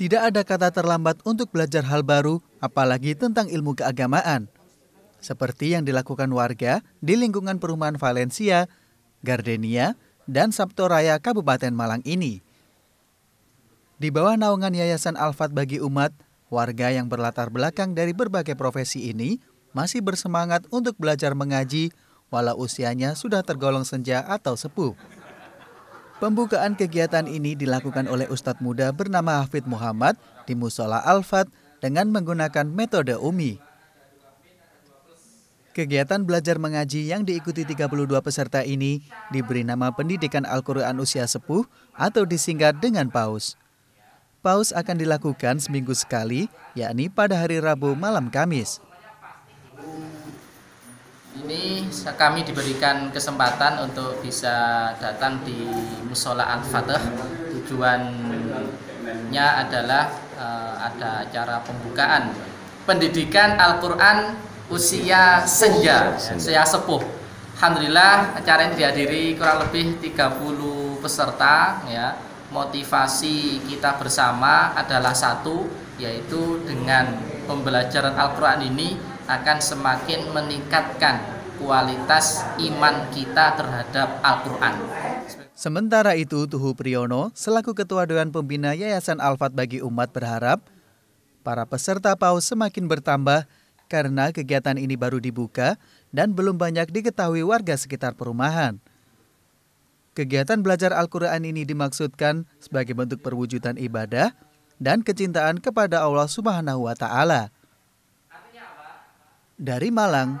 Tidak ada kata terlambat untuk belajar hal baru, apalagi tentang ilmu keagamaan. Seperti yang dilakukan warga di lingkungan perumahan Valencia, Gardenia, dan Sabto Raya Kabupaten Malang ini. Di bawah naungan Yayasan Alfat bagi Umat, warga yang berlatar belakang dari berbagai profesi ini masih bersemangat untuk belajar mengaji walau usianya sudah tergolong senja atau sepuh. Pembukaan kegiatan ini dilakukan oleh Ustadz muda bernama Hafid Muhammad di Musola Al-Fat dengan menggunakan metode UMI. Kegiatan belajar mengaji yang diikuti 32 peserta ini diberi nama Pendidikan Al-Quran Usia Sepuh atau disingkat dengan PAUS. PAUS akan dilakukan seminggu sekali, yakni pada hari Rabu malam Kamis ini kami diberikan kesempatan untuk bisa datang di Musola Al-Fatih. Tujuannya adalah uh, ada acara pembukaan pendidikan Al-Quran usia senja, usia sepuh. Alhamdulillah acara ini dihadiri kurang lebih 30 peserta ya. Motivasi kita bersama adalah satu yaitu dengan pembelajaran Al-Qur'an ini akan semakin meningkatkan kualitas iman kita terhadap Al-Quran. Sementara itu, Tuhu Priyono, selaku Ketua Dewan Pembina Yayasan Alfat bagi Umat berharap, para peserta PAU semakin bertambah karena kegiatan ini baru dibuka dan belum banyak diketahui warga sekitar perumahan. Kegiatan belajar Al-Quran ini dimaksudkan sebagai bentuk perwujudan ibadah dan kecintaan kepada Allah Subhanahu wa Ta'ala. Dari Malang,